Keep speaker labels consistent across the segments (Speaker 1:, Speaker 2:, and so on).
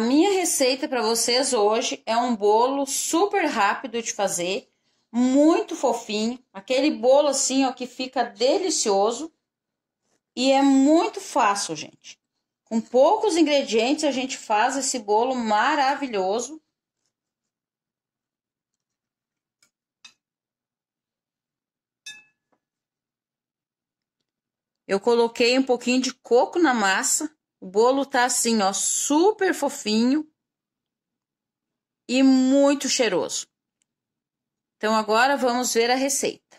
Speaker 1: A minha receita para vocês hoje é um bolo super rápido de fazer, muito fofinho, aquele bolo assim, ó, que fica delicioso e é muito fácil, gente. Com poucos ingredientes a gente faz esse bolo maravilhoso. Eu coloquei um pouquinho de coco na massa o bolo tá assim, ó, super fofinho e muito cheiroso. Então agora vamos ver a receita.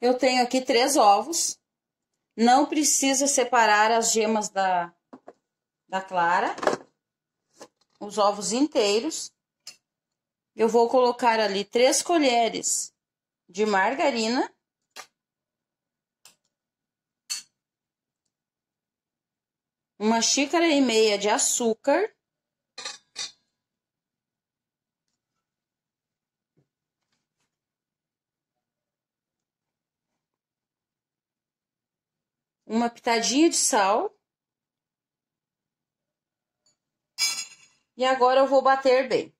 Speaker 1: Eu tenho aqui três ovos. Não precisa separar as gemas da, da clara. Os ovos inteiros. Eu vou colocar ali três colheres de margarina uma xícara e meia de açúcar. Uma pitadinha de sal. E agora eu vou bater bem.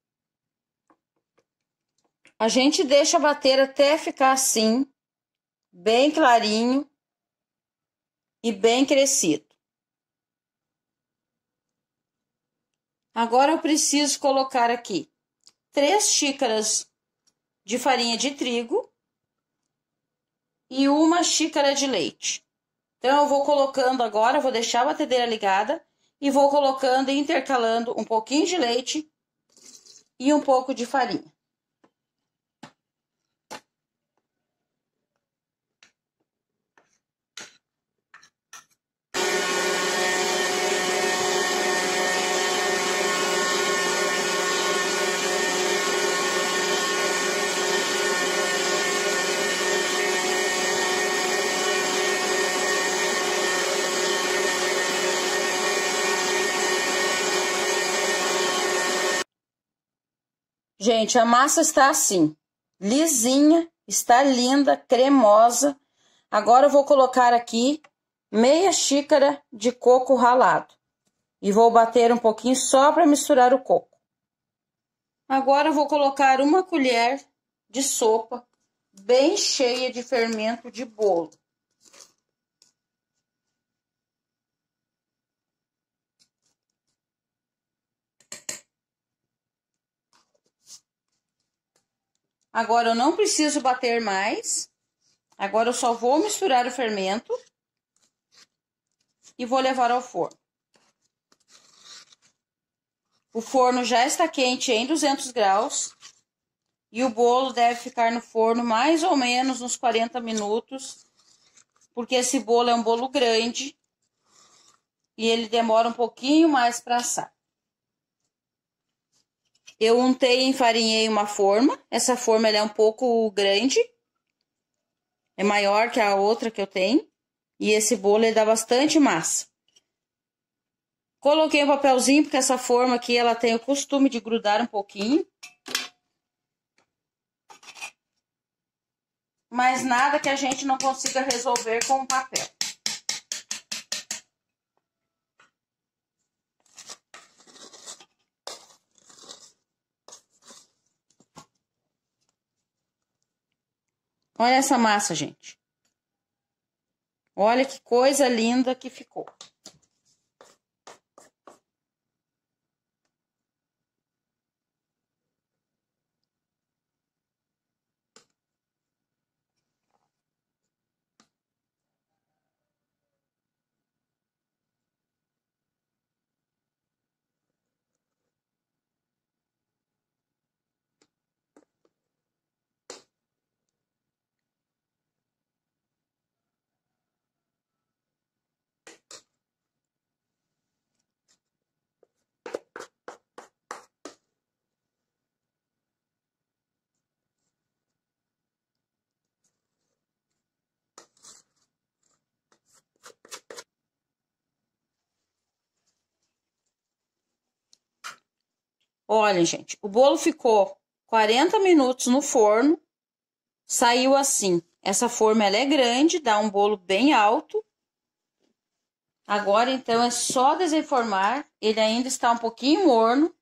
Speaker 1: A gente deixa bater até ficar assim, bem clarinho e bem crescido. Agora eu preciso colocar aqui três xícaras de farinha de trigo e uma xícara de leite. Então eu vou colocando agora, vou deixar a batedeira ligada e vou colocando e intercalando um pouquinho de leite e um pouco de farinha. Gente, a massa está assim, lisinha, está linda, cremosa. Agora eu vou colocar aqui meia xícara de coco ralado. E vou bater um pouquinho só para misturar o coco. Agora eu vou colocar uma colher de sopa bem cheia de fermento de bolo. Agora eu não preciso bater mais. Agora eu só vou misturar o fermento e vou levar ao forno. O forno já está quente em 200 graus e o bolo deve ficar no forno mais ou menos uns 40 minutos, porque esse bolo é um bolo grande e ele demora um pouquinho mais para assar. Eu untei e enfarinhei uma forma. Essa forma é um pouco grande. É maior que a outra que eu tenho. E esse bolo ele dá bastante massa. Coloquei o um papelzinho, porque essa forma aqui ela tem o costume de grudar um pouquinho. Mas nada que a gente não consiga resolver com o papel. Olha essa massa, gente. Olha que coisa linda que ficou. Olha, gente, o bolo ficou 40 minutos no forno, saiu assim. Essa forma ela é grande, dá um bolo bem alto. Agora, então, é só desenformar. Ele ainda está um pouquinho morno.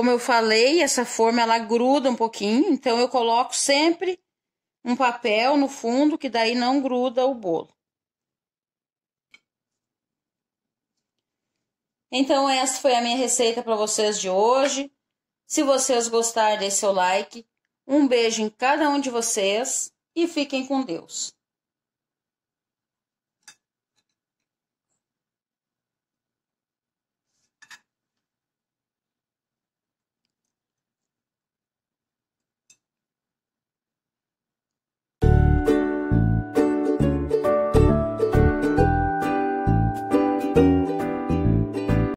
Speaker 1: Como eu falei, essa forma ela gruda um pouquinho, então eu coloco sempre um papel no fundo que daí não gruda o bolo. Então essa foi a minha receita para vocês de hoje. Se vocês gostarem, dê seu like. Um beijo em cada um de vocês e fiquem com Deus.